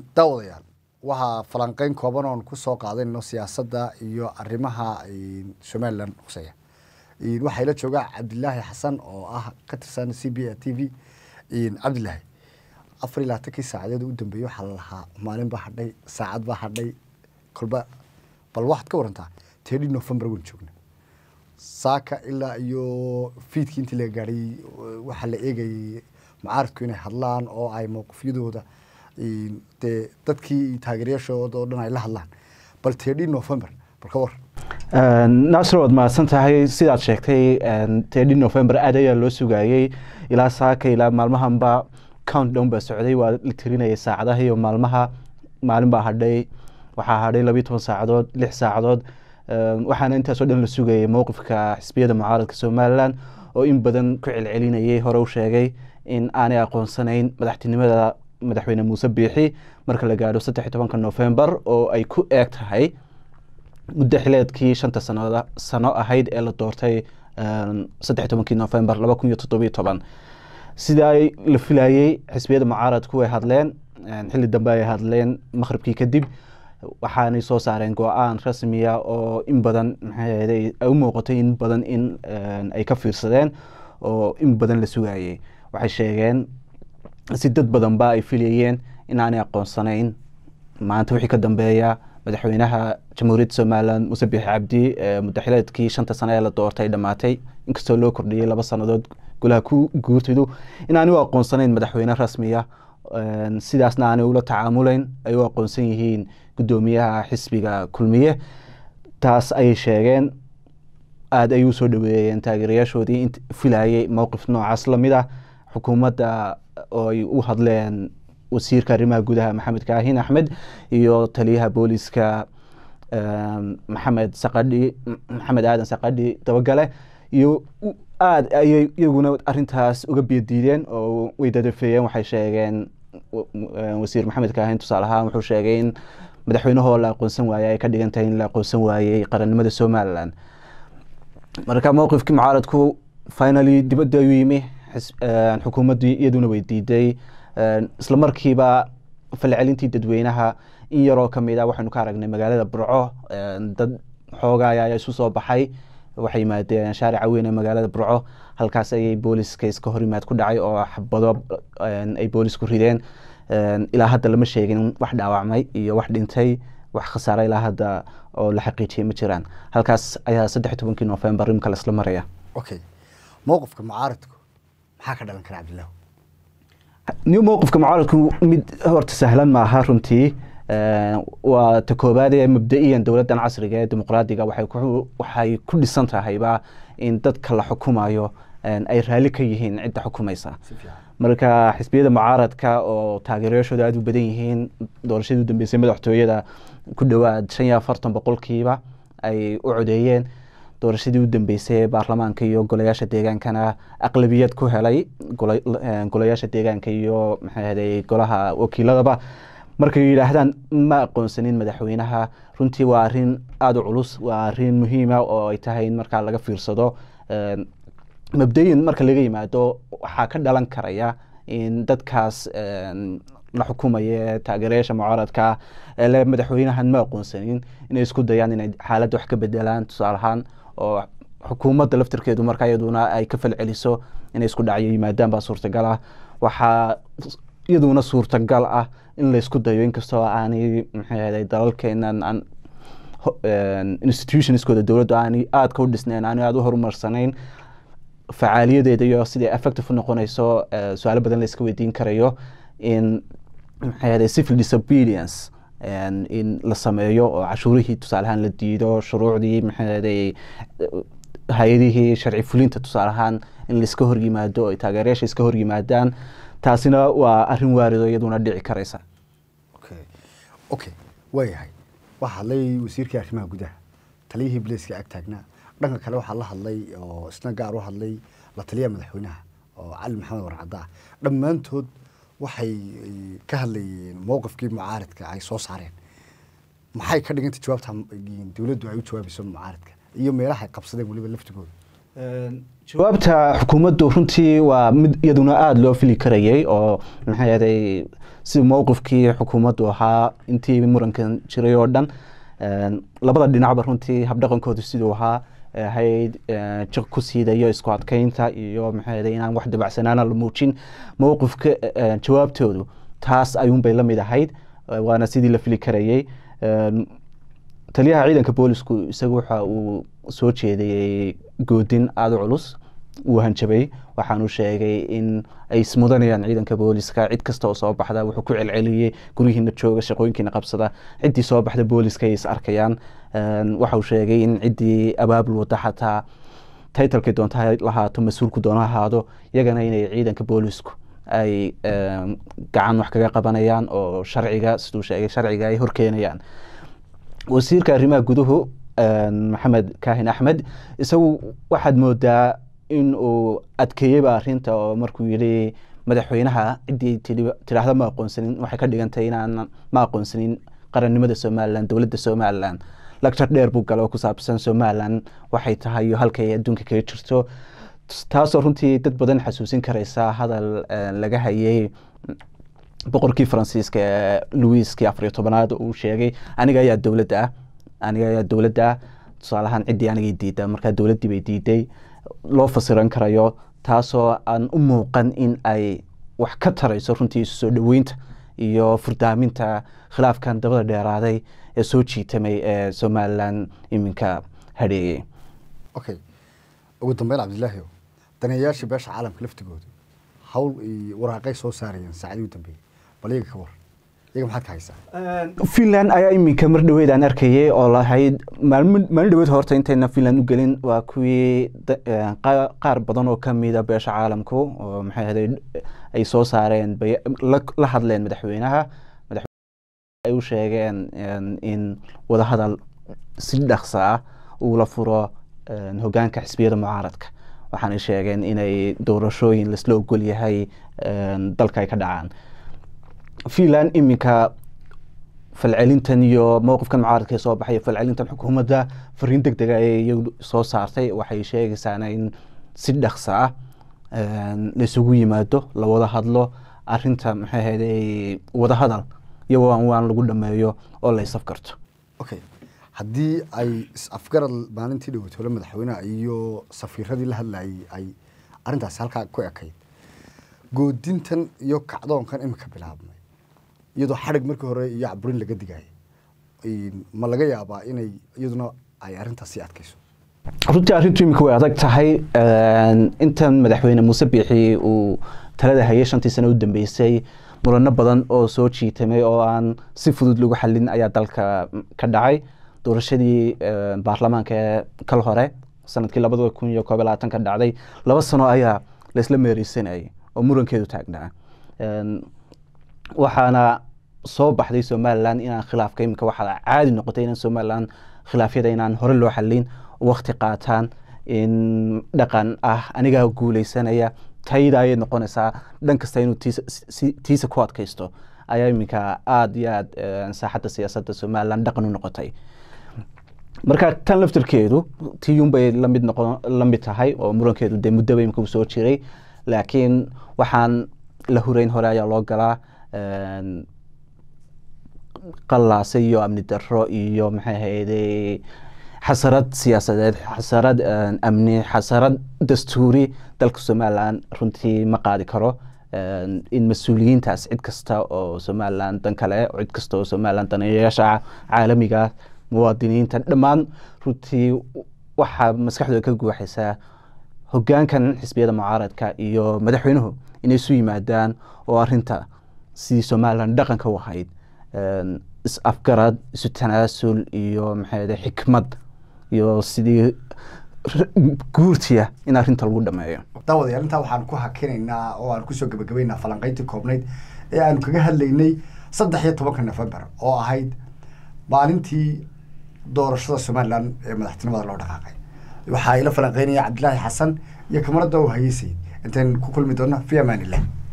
daawadayaal waxaa falanqeyn koobanoon oon kusoo qaadayno siyaasadda iyo arrimaha somalilan huseya waxaa ila joogaa cabdilaahi xasan oo ah ka tirsan c b a t v cabdilaahi afar iyo labaatankii saacadeed u dambeeyey waxaa la lahaa hadhay saacad baa hadhay kolba bal waxaad ka warantaa tedii november waan joogna saaka ilaa iyo fiidkii intii laga gaadhay waxaa la eegayay mucaaradku inay hadlaan oo ay mowqifyadooda dee dadkii taageerayaashooda oo dhan ay la hadlaan bal tedhi november bal ka war nasir waad mahadsan tahay sidaad sheegtay tedhi november aad ayaa loo sugaayey ilaa saaka ilaa maalmahanba count down baa socday waa la tirinayay saacadaha iyo maalmaha maalin baa hadhay waxaa hadhay labiyo toban saacadood lix saacadood waxaana intaasoo dhan la sugayay mowqifka xisbiyada mucaaradka somalilan oo in badan ku celcelinayay hore u sheegay in aanay aqoonsanayn madaxtinimada madaxweyne muuse biixi marka la gaadho saddex iyo tobanka novembar oo ay ku eeg tahay muddo xileedkii shanta sanada sano ahayd ee la doortay ehm, saddex iyo tobankii novembar laba kun iyo toddobiyo toban sidaa la filayey xisbiyada mucaaradku way hadleen ehm, xilli dambe ay hadleen maqhribkii kadib waxaanay soo saareen go-aan rasmiya oo in badan maxaayeelay ay u muuqatay in badan in ehm, ay ka fiirsadeen oo in badan la sugayey waxay sheegeen si dad badanba ba ay filayeen inaanay aqoonsanayn maanta wixii ka dambeeya madaxweynaha jamhuuriyadda somalilan muse biixi cabdi mudaxileedkii shanta sane ee la doortay dhamaatay inkastoo loo kordhiyey laba sannadood golaha ku guurtidu inaanay u aqoonsanayn madaxweyne rasmiya sidaasna aanay ula tacaamulayn ay u aqoonsan yihiin guddoomiyaha xisbiga kulmiye taas ayay sheegeen aada ay usoo dhaweeyeen taageerayaashoodii filaayay mowqif noocaas lamid ah xukuumadda oo ay u hadleen wasiirka arrimaha gudaha maxamed kaahin axmed iyo taliyaha booliska maxamed saqadhi maxamed aadan saqadhi dabagale iyo aada ayay iyaguna arintaas uga biyadiideen oo way dadafeeyeen waxay sheegeen wasiir maxamed kaahin tusaale ahaan wuxuu sheegay in madaxweynahoo la aqoonsan waaye ay ka dhigan tahay in la aqoonsan waayey qarannimada somalilan marka mowqifkii mucaaradku finally dibadda ayuu yimi Eh, xukuumaddu iyaduna way diiday eh, islamarkiiba falcelintii dadweynaha in yaroo kamid a ah waxaynu ka aragnay magaalada burco eh, dad xooga ayaa isu soo baxay waxay yimaadeen shaarica weyn ee magaalada burco halkaas ayay booliska iska horimaad ku dhacay oo ah xabado ay boolisku rideen ilaa hadda lama sheegin wax dhaawacmay iyo wax dhintay wax khasaare ilaa hadda oo la xaqiijiyay ma jiraan halkaas ayaa saddex tobankii novembar imika la isla maraya okay mowqifka mucaaradku maxaa ka dhalan kara cabdilah ni mowqifka mucaaradku mid horta sahlan maaha runtii eh, waa ta koobaad ee mabdaiyan dowladdan casriga ee dimuqraadiga waxay ku dhisan tahayba in dadka la xukumayo eh, ay raalli ka yihiin cidda xukumaysa marka xisbiyada mucaaradka oo taageerayaashooda aada u badan yihiin doorashadii u dambeysay madaxtooyada ku dhowaad shan iyo afartan boqolkiiba ay u codeeyeen doorashadii u dambeysay ee baarlamaanka iyo golayaasha deegaankana aqlabiyad ku helay golayaasha deegaanka iyo maxaahday golaha wakiiladaba markay yidhaahdaan ma aqoonsanin madaxweynaha runtii waa arrin aada u culus waa arrin muhiima ah oo ay tahay in markaa laga fiirsado mabdayin marka laga yimaado waxaa ka dhalan karaya in dadkaas la xukumaya taageerayaasha mucaaradka le madaxweynahan ma aqoonsanin inay isku dayaan inay xaaladda wax ka bedelaan tusaale ahaan oo xukuumadda laftarkeedu marka iyaduna ay ka falceliso inay isku dhacyo yimaadaan baa suurtagal ah waxaa iyaduna suurtagal ah in laysku dayo inkastoo aanay mxaahda dalalkeenan institutionskooda dowladdu aanay aadka u dhisnayn aanay aada u horumarsanayn facaaliyadeeda iyo siday effective u noqonayso eh, su-aalo badan la iska weydiin karayo in maxaahda civil disobedience in la sameeyo oo cashuurihii tusaaleahaan la diido shuruucdii maxaeday hay-adihii sharci fulinta tusaaleahaan in laiska yimaado ay taageerayaasha iska horyimaadaan taasina waa arin waarido iyaduna dhici karaysa okay waayahay waxaa hadlay wasiirkii arrimaha gudaha taliyihii bleyska ag taagnaa dhanka kale waxaa la hadlay oo isna gaar u hadlay la taliyaha madaxweynaha oo cali maxamed warcaddaa dhammaantood waxay eh, ka hadlayeen mowqifkii mucaaradka ay soo saareen maxay ka dhiganta jawaabta eh, dowladdu ay u jawaabayso mucaaradka iyo meelaha qabsadeen weliba laftigooda jawaabta xukuumaddu runtii waa mid iyaduna aada loo fili karayay oo maxay ahaday si mowqifkii xukuumaddu ahaa intii murankan jiray oo dhan labada dhinacba runtii habdhaqankoodu siduu ahaa ahayd jiq ku siidayo isku adkeynta iyo maxaahda inaan wax dabacsanaana la muujin mowqifka jawaabtoodu taas ayuunbay la mid ahayd waana sidii la fili karayay taliyaha ciidanka boolisku isagu waxa uu soo jeediyey goodin aada u culus wuu hanjabay waxaanu sheegay in ay ismudanayaan ciidanka booliska cid kasta oo soo baxda wuxuu ku celceliyey guryihiina jooga shaqooyinkiina qabsada ciddii soo baxda booliska ay is arkayaan waxau sheegay in ciddii abaabul wada xataa titlkay doonta lahaato mas-uulku doona ahaado iyagana inay ciidanka boolisku ay gacan wax kaga qabanayaan oo sharciga siduu sheegay sharciga ay horkeenayaan wasiirka arrimaha guduhu maxamed kaahin axmed isagu waxaad moodaa inuu uu adkeeyeyba arinta oo markuu yidhi madaxweynaha ciddii tiraahda ma aqoonsanin waxay ka dhigantay inaanan ma aqoonsanin qarannimada somalilan dowladda somalilan lactur dheer buu gala ku saabsan somalilan waxay tahay iyo halkay adduunka kaga jirto taasoo runtii dad badan xasuusin kareysa hadal eh, laga hayay boqorkii faransiiska ee louiskii afariyo tobanaad uu sheegay aniga ayaa dowladda ah aniga ayaa dowladda ah tusaalahaan ciddii anigay diidda markaa dowladdii bay diiday loo fasiran karayo taasoo aan u muuqan in ay wax ka tarayso runtii soo dhoweynta iyo furdaaminta khilaafkan dabada dheeraaday ee soo jiitamay ee somalilan iminka hadheeyey okay ugu dambeyn cabdilaahiyo daneeyaashii beesha caalamka laftigooda hawl iyo waraaqay soo saarayeen saacadii u dambeeyey bal iyaga ka war iyaga maxaad ka haysaa finland ayaa iminka mar dhaweyd aan arkayay oo lahayd maalin dhaweyd horta intayna finland u gelin waa kuwii qaar badan oo kamida beesha caalamku oo maxay ahday ay soo saareen la hadleen madaxweynaha madaxweyne ay u sheegeen in wadahadal si dhaqsa ah uula furo hogaanka xisbiyada mucaaradka waxaanay sheegeen inay doorashooyin laisla ogol yahay dalka ay ka dhacaan filan iminka falcelintan iyo mowqifkan mucaaradka soo baxay falcelintan xukuumadda fariin deg dega ee soo saartay waxay sheegaysaana in si dhaksa ah ehm, laisugu yimaado la wada hadlo arinta maxay ahayde wada iyo waan waan lagu dhameeyo oo la is afgarto okay haddii ay is-afgarad maalintii dhaweyt hole madaxweyneha iyo safiiradii la hadlayay ay arintaas halkaa ku ekayd goodintan iyo kacdoonkan imika bilaabmay iyadoo xadhig markii hore iyo caburin laga digaayo ma laga yaabaa inay iyaduna ay arintaas sii adkayso runtii arrintu iminka way adag tahay intan madaxweyne muuse biixi uu talada hayay shantii sano u dambeysay murano badan oo soo jiitamay oo aan si fudud lagu xalin ayaa dalka mm, ka dhacay doorashadii baarlamaanka kal hore sanadkii labada kun iyo koob labaatanka dhacday laba sano ayaa laysla meereysanayay oo murankeedu taagnaa waxaana soo baxday somalilan inaan khilaafka imika waxaa caadi noqotay inaan somalilan khilaafyada inaan hore loo xalin wakti qaataan dhaqan ah anigaa guuleysanaya tayda ayay noqonaysaa dhan kasta inuu tiisa ku adkaysto ayaa iminka aada iyo aad eh, saaxadda siyaasadda somalilan dhaqan u noqotay marka tan laftirkeedu tiyunbay lamid noqo la tahay oo murankeedu dee muddoba imika uu soo jiray laakiin waxaan la hurayn hore ayaa loo galaa qallaasa iyo amni daro iyo maxay hayday xasarad siyaasadeed xasarad amni xasarad dastuuri dalka somalilan runtii ma qaadi karo in mas-uuliyiintaas cid kasta oo somalilan dan kale cid kasta oo somalilan danayayaasha caalamiga muwaadiniinta dhammaan runtii waxaa maskaxdooda ka guuxaysaa hogaankan xisbiyada mucaaradka iyo madaxweynuhu inay isu yimaadaan oo arinta sidii somalilan dhaqanka u ahayd is-afgaraad isu tanaasul iyo maxae xikmad iyo sidii guurtiya in arrinta lagu dhameeyo daawadayaal intaa waxaan ku hakinaynaa oo aan kusoo gabagabaynaa falanqayntii koobnayd ee aanu kaga hadlaynay saddex iyo tobanka nofembar oo ahayd maalintii doorashada somalilan ee madaxtinimada loo dhaqaaqay waxaa ila falanqaynaya cabdilaahi xasan iyo kamarada oo hayeysay intayn ku kulmi doona fi amaanillah